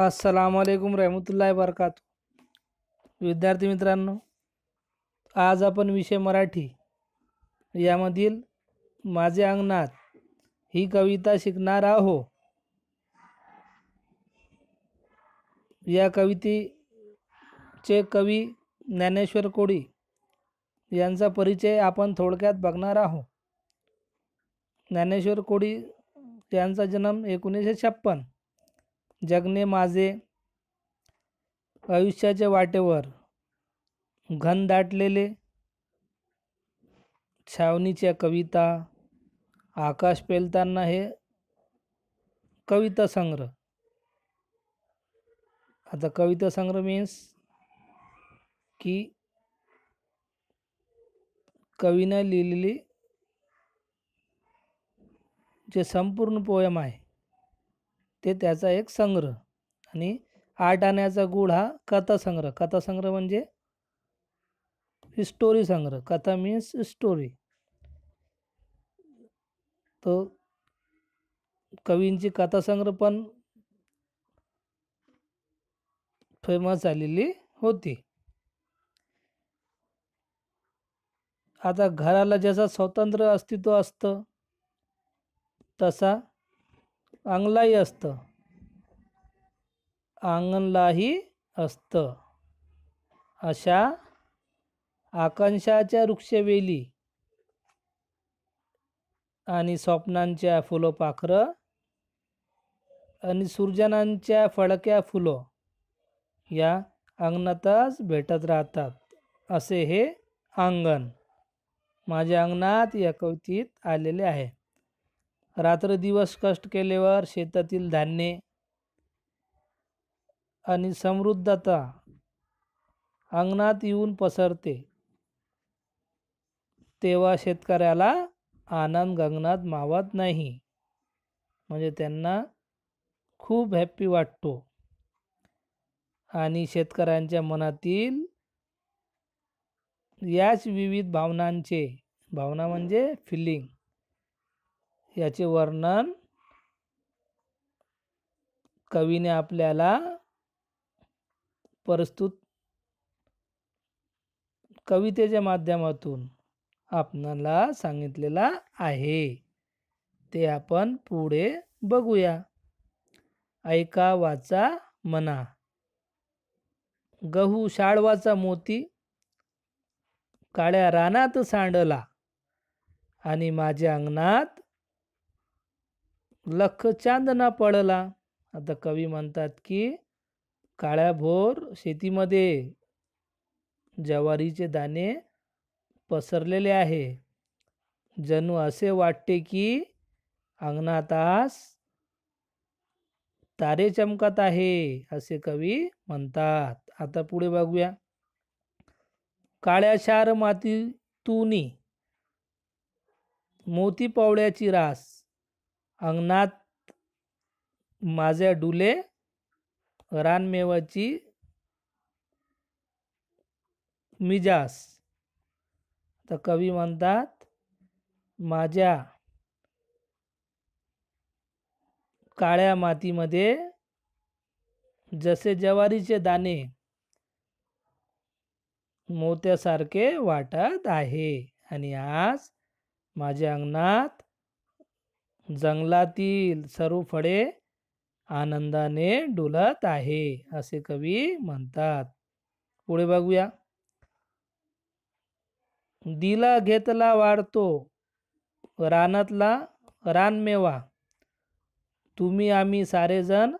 असलकुम रहमतुल्ला बरकात विद्यार्थी मित्रांनो आज आपण विषय मराठी यामधील माझे अंगणात ही कविता शिकणार आहो या कवितेचे कवी ज्ञानेश्वर कोडी यांचा परिचय आपण थोडक्यात बघणार आहो ज्ञानेश्वर कोळी यांचा जन्म एकोणीसशे छप्पन जगने माझे आयुष्याच्या वाटेवर घन दाटलेले छावणीच्या कविता आकाश पेलताना हे कविता संग्रह आता कविता संग्रह मीन्स की कवीनं लिहिलेली जे संपूर्ण पोयम आहे ते त्याचा एक संग्रह आणि आठ आण्याचा गुढ हा कथासंग्रह कथासंग्रह म्हणजे स्टोरी संग्रह कथा मीन्स स्टोरी तो कवींची कथासंग्रह पण फेमस झालेली होती आता घराला जसा स्वतंत्र अस्तित्व असतं तसा अंगलाही असतं अंगणलाही असतं अशा आकांक्षाच्या वृक्षवेली आणि स्वप्नांच्या फुलं आणि सुर्जनांच्या फडक्या फुलं या अंगणातच भेटत राहतात असे हे अंगण माझ्या अंगणात या कवितेत आलेले आहे रात्रदिवस कष्ट केल्यावर शेतातील धान्ये आणि समृद्धता अंगणात येऊन पसरते तेव्हा शेतकऱ्याला आनंद गगनात मावत नाही म्हणजे त्यांना खूप हॅप्पी वाटतो आणि शेतकऱ्यांच्या मनातील याच विविध भावनांचे भावना म्हणजे फिलिंग याचे वर्णन कवीने आपल्याला प्रस्तुत कवितेच्या माध्यमातून आपणाला सांगितलेला आहे ते आपण पुढे बघूया ऐका वाचा मना गहू शाळवाचा मोती काळ्या रानात सांडला आणि माझ्या अंगणात लख चांदना पडला आता कवी म्हणतात की काळ्या भोर शेतीमध्ये ज्वारीचे दाणे पसरलेले आहे जणू असे वाटते की अंगणात आस तारे चमकत आहे असे कवी म्हणतात आता पुढे बघूया काळ्या शार माती तुनी मोती पावळ्याची रास अंगणात माझ्या डुले रानमेवाची मिजास तर कवी म्हणतात माझ्या काळ्या मातीमध्ये जसे जवारीचे दाणे मोत्यासारखे वाटत आहे आणि आज माझ्या अंगणात जंगलातील सर्व फळे आनंदाने डुलत आहे असे कवी म्हणतात पुढे बघूया दिला घेतला वाढतो रानातला रानमेवा तुम्ही आम्ही सारेजण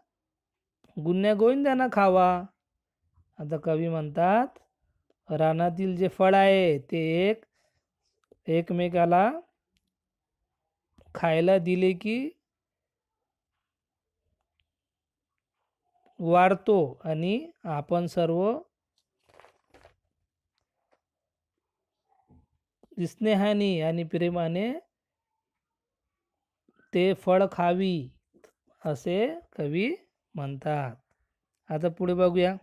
गुन्ह्या गोविंद्यांना खावा आता कवी म्हणतात रानातील जे फळ आहे ते एक एकमेकाला खायला दिले की वाढतो आणि आपण सर्व स्नेहाने आणि प्रेमाने ते फळ खावी असे कवी म्हणतात आता पुढे बघूया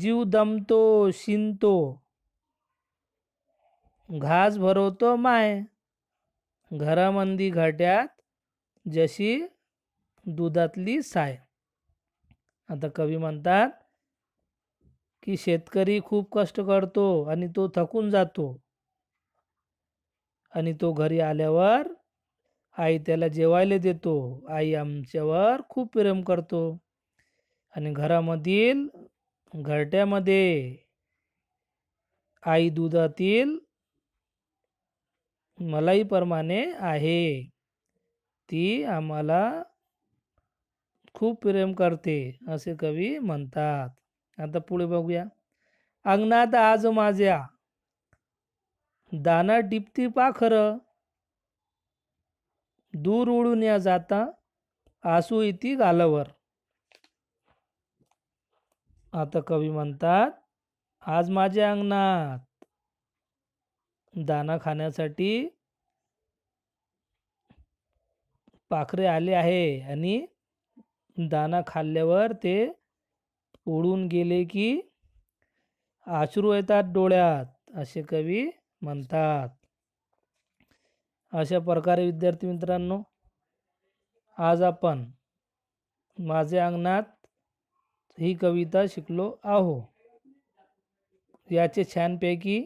जीव दमतो शिंतो घास भरवतो माय घरामंदी घाट्यात जशी दुधातली साय आता कवी म्हणतात की शेतकरी खूप कष्ट करतो आणि तो थकून जातो आणि तो घरी आल्यावर आई त्याला जेवायला देतो आई आमच्यावर खूप प्रेम करतो आणि घरामधील घरट्यामध्ये आई दुधातील मलाईप्रमाणे आहे ती आम्हाला खूप प्रेम करते असे कवी म्हणतात आता पुढे बघूया अंगणात आज माझ्या दाना टिपती पाखर दूर उडून या जाता आसू इती गालवर आता कवी म्हणतात आज माझ्या अंगणात दाना खाण्यासाठी पाखरे आले आहे आणि दाना खाल्ल्यावर ते उडून गेले की आश्रू येतात डोळ्यात असे कवी म्हणतात अशा प्रकारे विद्यार्थी मित्रांनो आज आपण माझे अंगणात ही कविता शिकलो आहो याचे छानपैकी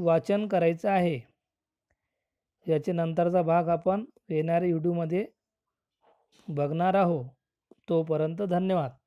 वाचन करायचं आहे याचे नंतरचा भाग आपण येणाऱ्या व्हिडिओमध्ये बघणार आहो तोपर्यंत धन्यवाद